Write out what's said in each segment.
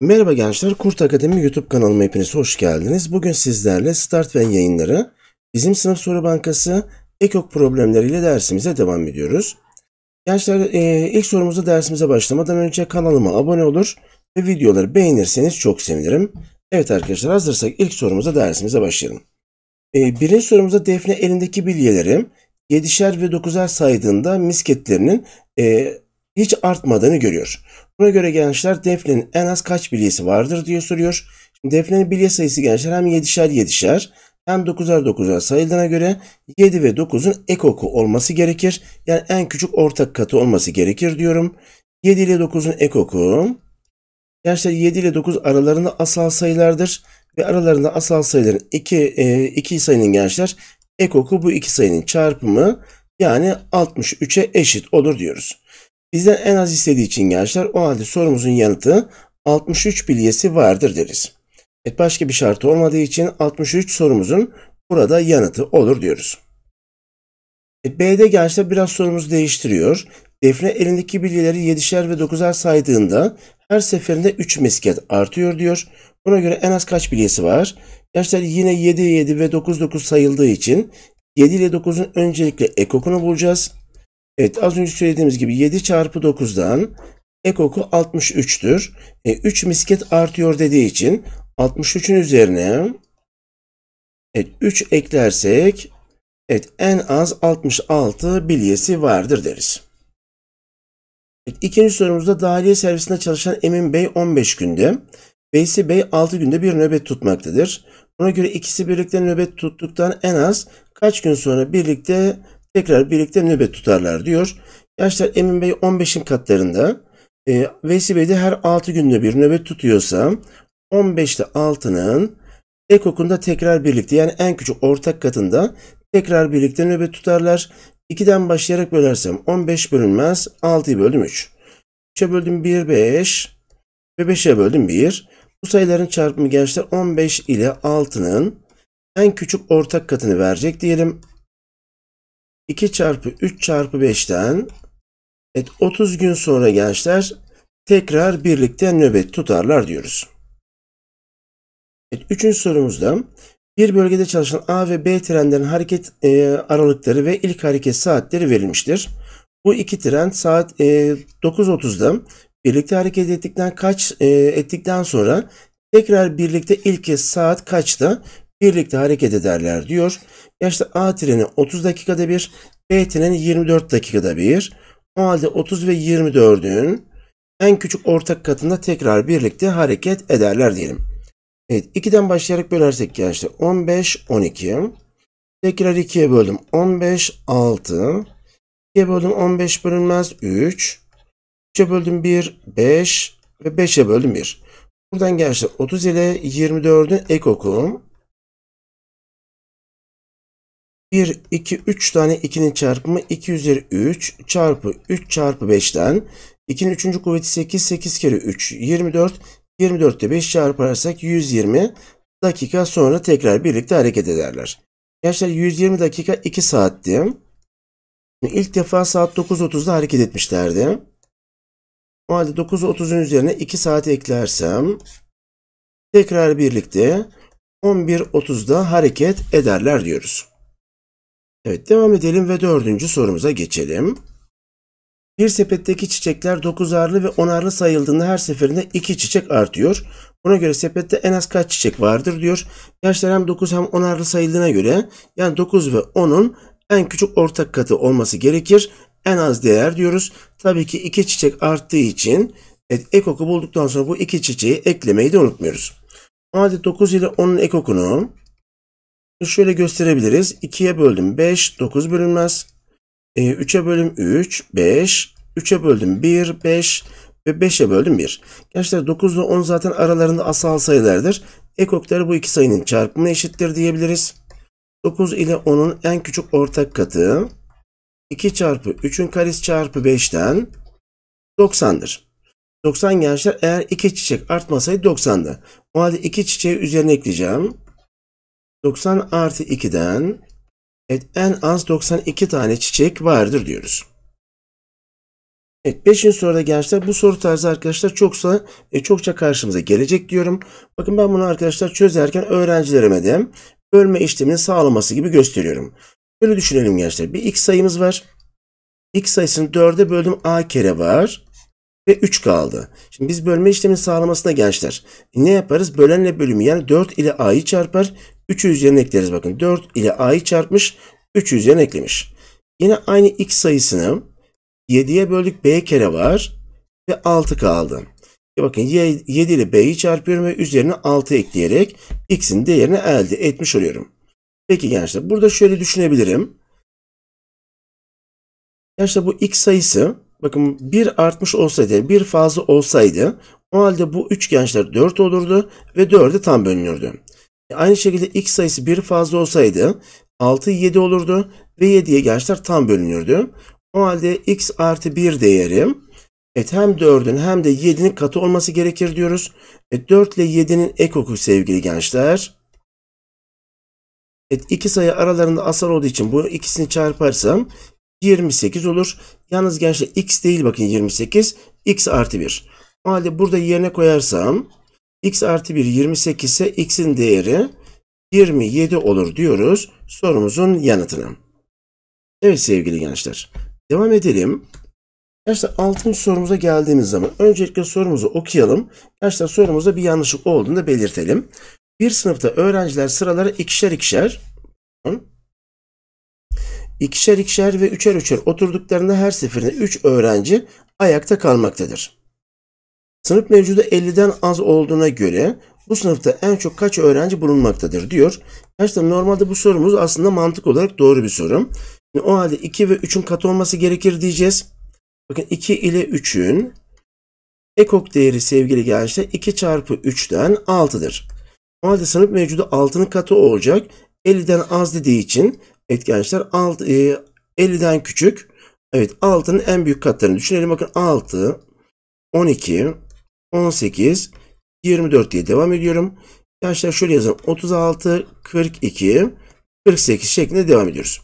Merhaba gençler, Kurt Akademi YouTube kanalıma hepiniz hoş geldiniz. Bugün sizlerle Start ve yayınları, bizim sınıf soru bankası, EKOK problemleriyle dersimize devam ediyoruz. Gençler e, ilk sorumuzu dersimize başlamadan önce kanalıma abone olur ve videoları beğenirseniz çok sevinirim. Evet arkadaşlar hazırsak ilk sorumuza dersimize başlayalım. E, birinci sorumuzda Defne elindeki bilyeleri yedişer ve dokuzer saydığında misketlerinin e, hiç artmadığını görüyor. Buna göre gençler Defne'nin en az kaç bilyesi vardır diye soruyor. Şimdi Defne'nin bilye sayısı gençler hem yedişer yedişer hem 9'ar 9'ar sayıldığına göre 7 ve 9'un ekoku olması gerekir. Yani en küçük ortak katı olması gerekir diyorum. 7 ile 9'un ekoku. Gençler 7 ile 9 aralarında asal sayılardır ve aralarında asal sayıların 2 2 e, sayının gençler ekoku bu iki sayının çarpımı yani 63'e eşit olur diyoruz. Bizden en az istediği için gençler o halde sorumuzun yanıtı 63 bilyesi vardır deriz. Evet, başka bir şart olmadığı için 63 sorumuzun burada yanıtı olur diyoruz. E, B'de gençler biraz sorumuzu değiştiriyor. Defne elindeki bilyeleri yedişer ve dokuzar saydığında her seferinde 3 misket artıyor diyor. Buna göre en az kaç bilyesi var? Gençler yine 7, 7 ve 9, 9 sayıldığı için 7 ile 9'un öncelikle ekokunu bulacağız. Evet az önce söylediğimiz gibi 7 çarpı 9'dan ekoku 63'tür. E, 3 misket artıyor dediği için 63'ün üzerine evet, 3 eklersek evet, en az 66 bilyesi vardır deriz. İkinci sorumuzda dahiliye servisinde çalışan Emin Bey 15 günde, Veysi Bey 6 günde bir nöbet tutmaktadır. Buna göre ikisi birlikte nöbet tuttuktan en az kaç gün sonra birlikte tekrar birlikte nöbet tutarlar diyor. Yaşlar Emin Bey 15'in katlarında. E, Veysi Bey de her 6 günde bir nöbet tutuyorsa 15'te 6'nın ekokunda tekrar birlikte yani en küçük ortak katında tekrar birlikte nöbet tutarlar. 2'den başlayarak bölersem 15 bölünmez. 6'yı böldüm 3. 3'e böldüm 1, 5. Ve 5'e böldüm 1. Bu sayıların çarpımı gençler 15 ile 6'nın en küçük ortak katını verecek diyelim. 2 çarpı 3 çarpı 5'ten evet, 30 gün sonra gençler tekrar birlikte nöbet tutarlar diyoruz. Evet, üçüncü sorumuzda bir bölgede çalışan A ve B trenlerin hareket e, aralıkları ve ilk hareket saatleri verilmiştir. Bu iki tren saat e, 9.30'da birlikte hareket ettikten kaç e, ettikten sonra tekrar birlikte ilk kez saat kaçta birlikte hareket ederler diyor. Yaşta A treni 30 dakikada bir, B treni 24 dakikada bir. O halde 30 ve 24'ün en küçük ortak katında tekrar birlikte hareket ederler diyelim. Evet 2'den başlayarak bölersek gençler 15 12. Tekrar 2'ye böldüm 15 6. 2'ye böldüm 15 bölünmez 3. 3'e böldüm 1 5 ve 5'e böldüm 1. Buradan gençler 30 ile 24'ün ek oku. 1, 2, 3 tane 2'nin çarpımı 2 üzeri 3 çarpı 3 çarpı 5'ten 2'nin 3. kuvveti 8, 8 kere 3, 24, 24 ile 5 çarparsak 120 dakika sonra tekrar birlikte hareket ederler. Gençler 120 dakika 2 saatti. İlk defa saat 9.30'da hareket etmişlerdi. O halde 9.30'un üzerine 2 saat eklersem tekrar birlikte 11.30'da hareket ederler diyoruz. Evet devam edelim ve dördüncü sorumuza geçelim. Bir sepetteki çiçekler 9'arlı ve 10'arlı sayıldığında her seferinde 2 çiçek artıyor. Buna göre sepette en az kaç çiçek vardır diyor. Yaşlar hem 9 hem 10'arlı sayıldığına göre yani 9 ve 10'un en küçük ortak katı olması gerekir. En az değer diyoruz. Tabii ki 2 çiçek arttığı için evet, ekoku bulduktan sonra bu 2 çiçeği eklemeyi de unutmuyoruz. O halde 9 ile 10'un ekokunu şöyle gösterebiliriz. 2'ye böldüm 5, 9 bölünmez. E, 3'e bölüm 3, 5. 3'e böldüm 1, 5 ve 5'e böldüm 1. Gençler 9 ile 10 zaten aralarında asal sayılardır. Ekokları bu iki sayının çarpımı eşittir diyebiliriz. 9 ile 10'un en küçük ortak katı 2 çarpı 3'ün karesi çarpı 5'ten 90'dır. 90 gençler eğer 2 çiçek artmasaydı 90'dı. O halde 2 çiçeği üzerine ekleyeceğim. 90 artı 2'den Evet, en az 92 tane çiçek vardır diyoruz. Evet 5. soruda gençler bu soru tarzı arkadaşlar çoksa e, çokça karşımıza gelecek diyorum. Bakın ben bunu arkadaşlar çözerken öğrencilerime de bölme işlemini sağlaması gibi gösteriyorum. Böyle düşünelim gençler. Bir x sayımız var. x sayısını 4'e böldüm a kere var ve 3 kaldı. Şimdi biz bölme işlemini sağlamasına gençler e, ne yaparız? Bölenle bölümü yani 4 ile a'yı çarpar 3'ü üzerine ekleriz bakın. 4 ile a'yı çarpmış 3'ü üzerine eklemiş. Yine aynı x sayısını 7'ye böldük b kere var ve 6 kaldı. E, bakın 7 ile b'yi çarpıyorum ve üzerine 6 ekleyerek x'in değerini elde etmiş oluyorum. Peki gençler burada şöyle düşünebilirim. Gençler bu x sayısı Bakın bir artmış olsaydı, bir fazla olsaydı o halde bu üç gençler 4 olurdu ve 4'e tam bölünürdü. E, aynı şekilde x sayısı bir fazla olsaydı 6 7 olurdu ve 7'ye gençler tam bölünürdü. O halde x artı 1 değeri evet, hem 4'ün hem de 7'nin katı olması gerekir diyoruz. E 4 ile 7'nin ekoku sevgili gençler. Evet, iki sayı aralarında asal olduğu için bu ikisini çarparsam 28 olur. Yalnız gençler x değil bakın 28. x artı 1. O halde burada yerine koyarsam x artı 1 28 ise x'in değeri 27 olur diyoruz sorumuzun yanıtına. Evet sevgili gençler. Devam edelim. Gençler 6. sorumuza geldiğimiz zaman öncelikle sorumuzu okuyalım. Gençler sorumuzda bir yanlışlık olduğunu da belirtelim. Bir sınıfta öğrenciler sıralara ikişer ikişer ikişer ikişer ve üçer üçer oturduklarında her seferinde 3 öğrenci ayakta kalmaktadır. Sınıf mevcudu 50'den az olduğuna göre bu sınıfta en çok kaç öğrenci bulunmaktadır diyor. Gerçekten normalde bu sorumuz aslında mantık olarak doğru bir soru. Şimdi o halde 2 ve 3'ün kat olması gerekir diyeceğiz. Bakın 2 ile 3'ün ekok değeri sevgili gençler 2 çarpı 3'ten 6'dır. O halde sınıf mevcudu 6'nın katı olacak. 50'den az dediği için Evet gençler Alt, e, 50'den küçük. Evet 6'nın en büyük katlarını düşünelim. Bakın 6, 12, 18, 24 diye devam ediyorum. Gençler şöyle yazalım. 36, 42, 48 şeklinde devam ediyoruz.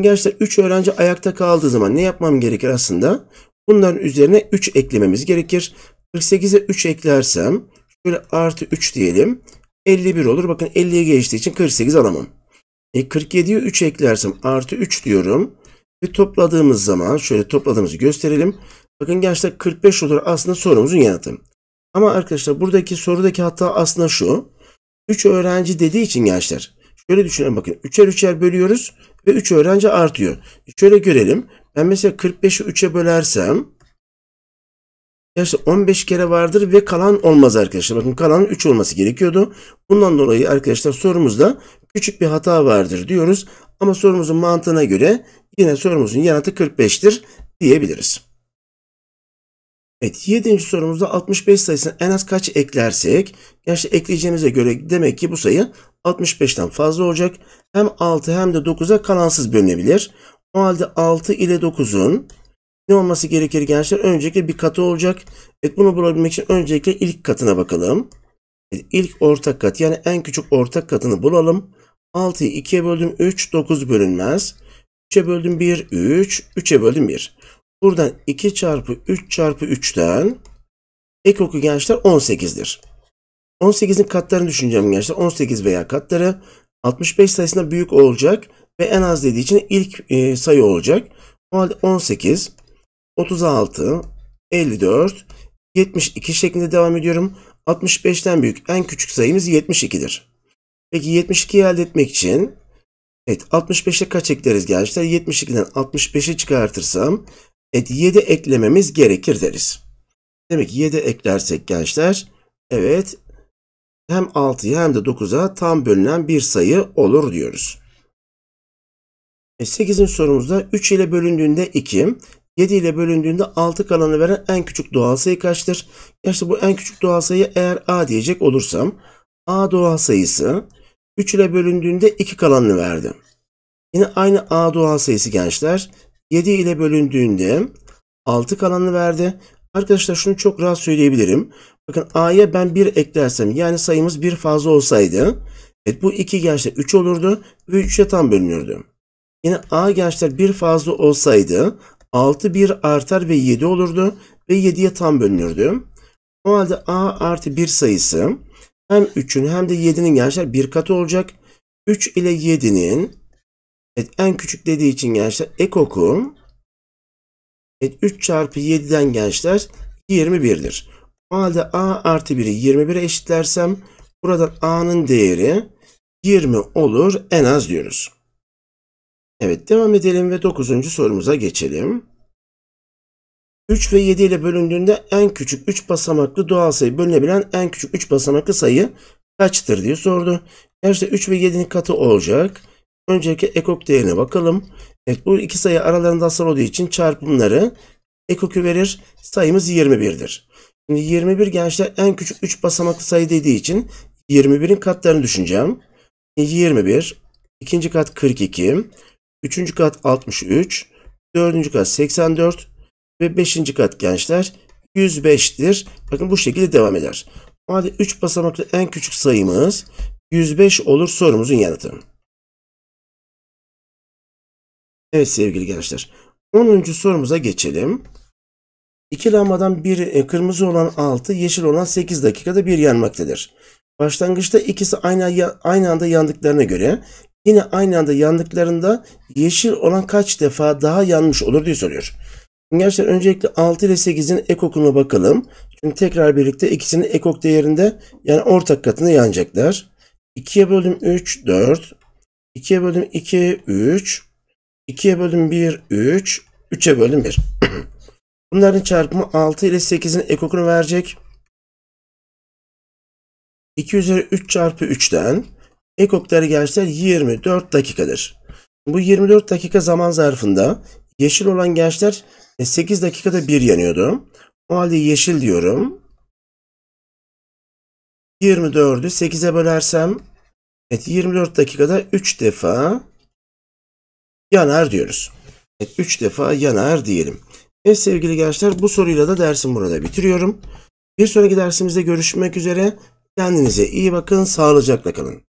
gençler 3 öğrenci ayakta kaldığı zaman ne yapmam gerekir aslında? Bunların üzerine 3 eklememiz gerekir. 48'e 3 eklersem şöyle artı 3 diyelim. 51 olur. Bakın 50'ye geçtiği için 48 alamam. E 47'ye 3 eklersem artı 3 diyorum. Ve topladığımız zaman şöyle topladığımızı gösterelim. Bakın gençler 45 olur aslında sorumuzun yanıtı. Ama arkadaşlar buradaki sorudaki hata aslında şu. 3 öğrenci dediği için gençler. Şöyle düşünelim bakın. 3'er 3'er bölüyoruz ve 3 öğrenci artıyor. Şöyle görelim. Ben mesela 45'i 3'e bölersem Arkadaşlar 15 kere vardır ve kalan olmaz arkadaşlar. Bakın kalan 3 olması gerekiyordu. Bundan dolayı arkadaşlar sorumuzda küçük bir hata vardır diyoruz. Ama sorumuzun mantığına göre yine sorumuzun yanıtı 45'tir diyebiliriz. Evet 7. sorumuzda 65 sayısına en az kaç eklersek, gerçi ekleyeceğimize göre demek ki bu sayı 65'ten fazla olacak. Hem 6 hem de 9'a kalansız bölünebilir. O halde 6 ile 9'un ne olması gerekir gençler? Öncelikle bir katı olacak. Evet bunu bulabilmek için öncelikle ilk katına bakalım. Evet, ilk ortak kat yani en küçük ortak katını bulalım. 6'yı 2'ye böldüm 3, 9 bölünmez. 3'e böldüm 1, 3. 3'e böldüm 1. Buradan 2 çarpı 3 çarpı 3'ten ek oku gençler 18'dir. 18'in katlarını düşüneceğim gençler. 18 veya katları 65 sayısına büyük olacak ve en az dediği için ilk e, sayı olacak. O halde 18, 36, 54, 72 şeklinde devam ediyorum. 65'ten büyük en küçük sayımız 72'dir. Peki 72'yi elde etmek için evet 65'e kaç ekleriz gençler? 72'den 65'i çıkartırsam evet 7 eklememiz gerekir deriz. Demek ki 7 eklersek gençler evet hem 6'ya hem de 9'a tam bölünen bir sayı olur diyoruz. 8'in e, sorumuzda 3 ile bölündüğünde 2, 7 ile bölündüğünde 6 kalanı veren en küçük doğal sayı kaçtır? Gerçi bu en küçük doğal sayı eğer A diyecek olursam A doğal sayısı 3 ile bölündüğünde 2 kalanını verdi. Yine aynı A doğal sayısı gençler. 7 ile bölündüğünde 6 kalanını verdi. Arkadaşlar şunu çok rahat söyleyebilirim. Bakın A'ya ben 1 eklersem yani sayımız 1 fazla olsaydı evet bu 2 gençler 3 olurdu ve 3'e tam bölünürdü. Yine A gençler 1 fazla olsaydı 6 1 artar ve 7 olurdu ve 7'ye tam bölünürdü. O halde A artı 1 sayısı hem 3'ün hem de 7'nin gençler bir katı olacak. 3 ile 7'nin evet, en küçük dediği için gençler ekokum evet, 3 çarpı 7'den gençler 21'dir. O halde a artı 1'i 21'e eşitlersem buradan a'nın değeri 20 olur en az diyoruz. Evet devam edelim ve 9. sorumuza geçelim. 3 ve 7 ile bölündüğünde en küçük 3 basamaklı doğal sayı bölünebilen en küçük 3 basamaklı sayı kaçtır diye sordu. Gerçi 3 ve 7'nin katı olacak. Öncelikle ekok değerine bakalım. Evet bu iki sayı aralarında asal olduğu için çarpımları ekoku verir. Sayımız 21'dir. Şimdi 21 gençler en küçük 3 basamaklı sayı dediği için 21'in katlarını düşüneceğim. 21, ikinci kat 42, üçüncü kat 63, dördüncü kat 84, ve 5. kat gençler 105'tir. Bakın bu şekilde devam eder. O halde 3 basamaklı en küçük sayımız 105 olur sorumuzun yanıtı. Evet sevgili gençler. 10. sorumuza geçelim. İki lambadan bir e, kırmızı olan 6, yeşil olan 8 dakikada bir yanmaktadır. Başlangıçta ikisi aynı, aynı anda yandıklarına göre yine aynı anda yandıklarında yeşil olan kaç defa daha yanmış olur diye soruyor. Gençler öncelikle 6 ile 8'in ekokumuna bakalım. Şimdi tekrar birlikte ikisinin ekok değerinde yani ortak katını yanacaklar. 2'ye bölüm 3, 4. 2'ye bölüm 2, 3. 2'ye bölüm 1, 3. 3'e bölüm 1. Bunların çarpımı 6 ile 8'in ekokunu verecek. 2 üzeri 3 çarpı 3'ten ekok değeri gençler 24 dakikadır. Bu 24 dakika zaman zarfında yeşil olan gençler e, 8 dakikada 1 yanıyordu. O halde yeşil diyorum. 24'ü 8'e bölersem evet 24 dakikada 3 defa yanar diyoruz. Evet 3 defa yanar diyelim. Evet sevgili gençler bu soruyla da dersim burada bitiriyorum. Bir sonraki dersimizde görüşmek üzere. Kendinize iyi bakın, sağlıcakla kalın.